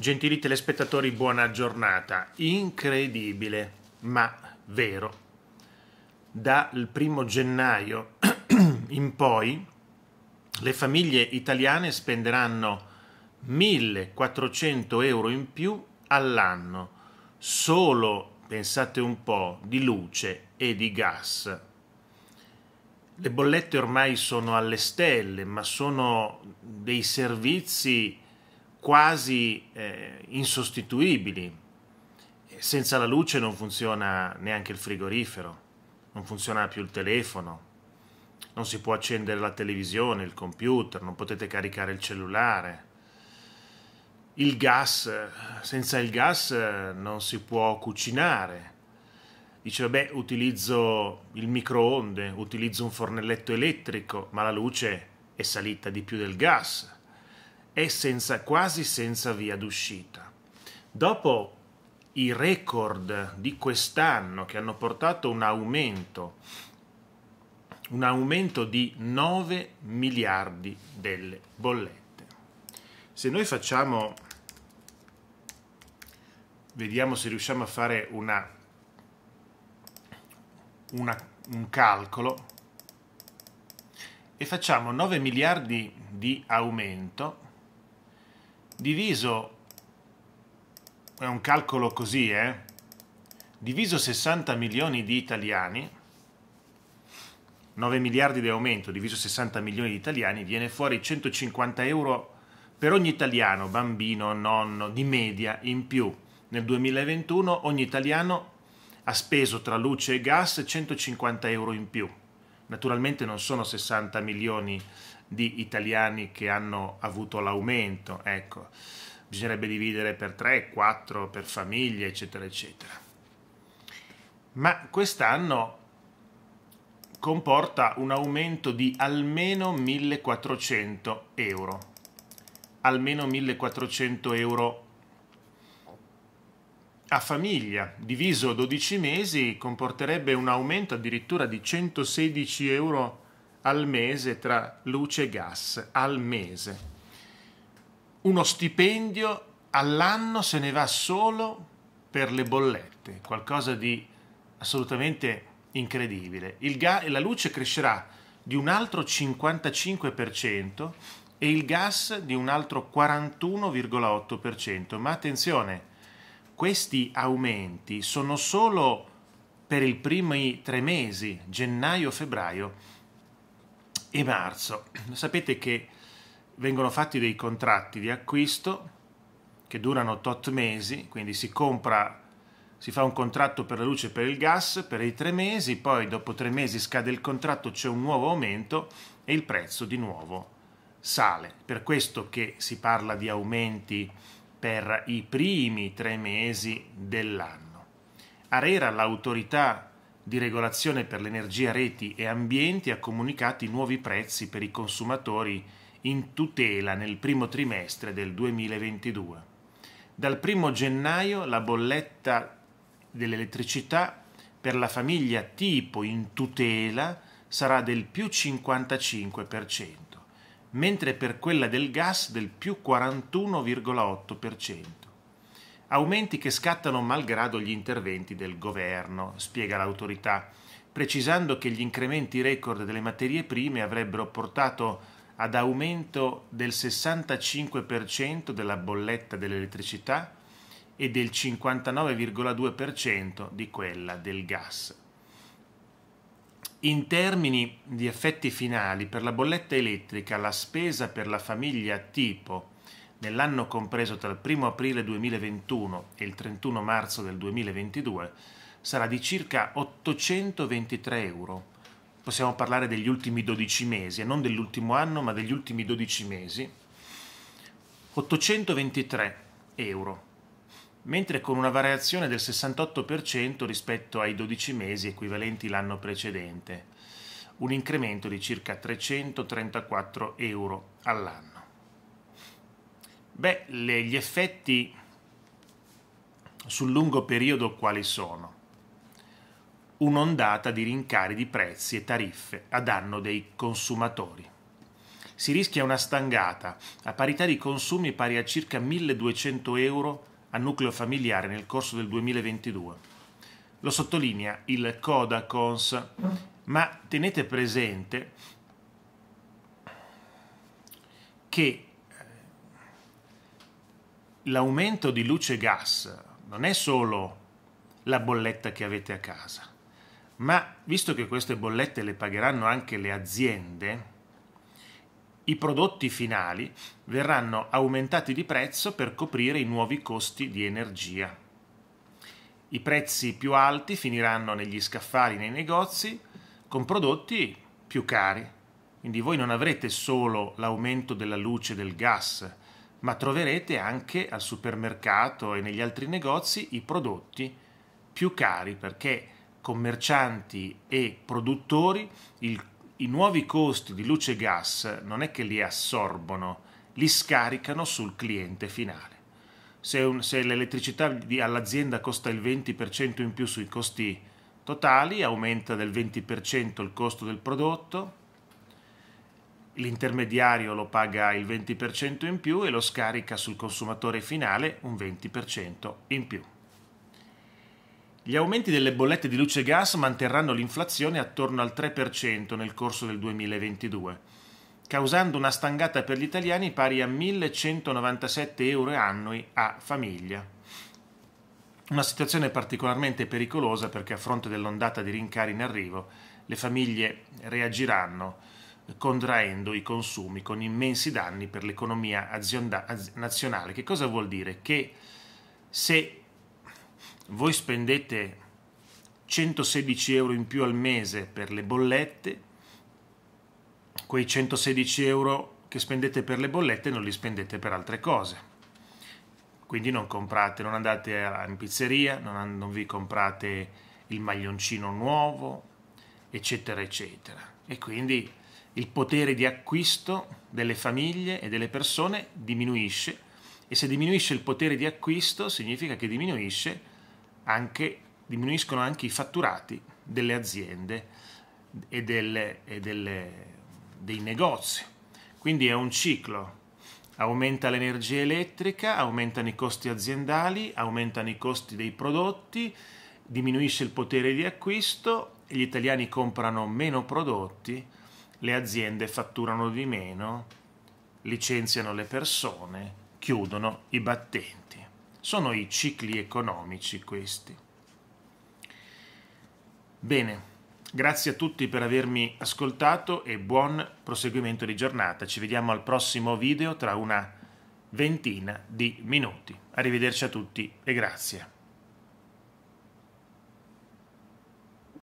Gentili telespettatori, buona giornata. Incredibile, ma vero. Dal primo gennaio in poi le famiglie italiane spenderanno 1400 euro in più all'anno, solo, pensate un po', di luce e di gas. Le bollette ormai sono alle stelle, ma sono dei servizi quasi eh, insostituibili. Senza la luce non funziona neanche il frigorifero, non funziona più il telefono, non si può accendere la televisione, il computer, non potete caricare il cellulare. Il gas, senza il gas eh, non si può cucinare. Dice, beh, utilizzo il microonde, utilizzo un fornelletto elettrico, ma la luce è salita di più del gas è senza, quasi senza via d'uscita. Dopo i record di quest'anno che hanno portato un aumento, un aumento di 9 miliardi delle bollette. Se noi facciamo, vediamo se riusciamo a fare una, una, un calcolo e facciamo 9 miliardi di aumento diviso, è un calcolo così, eh, diviso 60 milioni di italiani, 9 miliardi di aumento diviso 60 milioni di italiani, viene fuori 150 euro per ogni italiano, bambino, nonno, di media in più. Nel 2021 ogni italiano ha speso tra luce e gas 150 euro in più. Naturalmente non sono 60 milioni di italiani che hanno avuto l'aumento, ecco, bisognerebbe dividere per 3, 4, per famiglie, eccetera, eccetera. Ma quest'anno comporta un aumento di almeno 1400 euro, almeno 1400 euro a famiglia diviso 12 mesi comporterebbe un aumento addirittura di 116 euro al mese tra luce e gas al mese. Uno stipendio all'anno se ne va solo per le bollette, qualcosa di assolutamente incredibile. Il la luce crescerà di un altro 55% e il gas di un altro 41,8%, ma attenzione, questi aumenti sono solo per i primi tre mesi, gennaio, febbraio e marzo. Sapete che vengono fatti dei contratti di acquisto che durano tot mesi, quindi si compra, si fa un contratto per la luce e per il gas per i tre mesi, poi dopo tre mesi scade il contratto, c'è un nuovo aumento e il prezzo di nuovo sale. Per questo che si parla di aumenti per i primi tre mesi dell'anno. ARERA, l'autorità di regolazione per l'energia, reti e ambienti, ha comunicato i nuovi prezzi per i consumatori in tutela nel primo trimestre del 2022. Dal 1 gennaio la bolletta dell'elettricità per la famiglia tipo in tutela sarà del più 55% mentre per quella del gas del più 41,8%. Aumenti che scattano malgrado gli interventi del governo, spiega l'autorità, precisando che gli incrementi record delle materie prime avrebbero portato ad aumento del 65% della bolletta dell'elettricità e del 59,2% di quella del gas. In termini di effetti finali, per la bolletta elettrica la spesa per la famiglia tipo nell'anno compreso tra il 1 aprile 2021 e il 31 marzo del 2022 sarà di circa 823 euro. Possiamo parlare degli ultimi 12 mesi, e non dell'ultimo anno, ma degli ultimi 12 mesi. 823 euro mentre con una variazione del 68% rispetto ai 12 mesi equivalenti l'anno precedente, un incremento di circa 334 euro all'anno. Beh, gli effetti sul lungo periodo quali sono? Un'ondata di rincari di prezzi e tariffe a danno dei consumatori. Si rischia una stangata a parità di consumi pari a circa 1200 euro a nucleo familiare nel corso del 2022. Lo sottolinea il Codacons, ma tenete presente che eh, l'aumento di luce e gas non è solo la bolletta che avete a casa, ma visto che queste bollette le pagheranno anche le aziende, i prodotti finali verranno aumentati di prezzo per coprire i nuovi costi di energia. I prezzi più alti finiranno negli scaffali, nei negozi, con prodotti più cari. Quindi voi non avrete solo l'aumento della luce e del gas, ma troverete anche al supermercato e negli altri negozi i prodotti più cari perché commercianti e produttori il i nuovi costi di luce e gas non è che li assorbono, li scaricano sul cliente finale. Se, un, se l'elettricità all'azienda costa il 20% in più sui costi totali, aumenta del 20% il costo del prodotto, l'intermediario lo paga il 20% in più e lo scarica sul consumatore finale un 20% in più. Gli aumenti delle bollette di luce e gas manterranno l'inflazione attorno al 3% nel corso del 2022, causando una stangata per gli italiani pari a 1.197 euro annui a famiglia. Una situazione particolarmente pericolosa perché a fronte dell'ondata di rincari in arrivo le famiglie reagiranno contraendo i consumi con immensi danni per l'economia azionda- az- nazionale. Che cosa vuol dire? Che se voi spendete 116 euro in più al mese per le bollette, quei 116 euro che spendete per le bollette non li spendete per altre cose. Quindi non comprate, non andate in pizzeria, non, non vi comprate il maglioncino nuovo, eccetera, eccetera. E quindi il potere di acquisto delle famiglie e delle persone diminuisce e se diminuisce il potere di acquisto significa che diminuisce anche, diminuiscono anche i fatturati delle aziende e, delle, e delle, dei negozi. Quindi è un ciclo. Aumenta l'energia elettrica, aumentano i costi aziendali, aumentano i costi dei prodotti, diminuisce il potere di acquisto, gli italiani comprano meno prodotti, le aziende fatturano di meno, licenziano le persone, chiudono i battenti. Sono i cicli economici questi. Bene, grazie a tutti per avermi ascoltato e buon proseguimento di giornata. Ci vediamo al prossimo video tra una ventina di minuti. Arrivederci a tutti e grazie.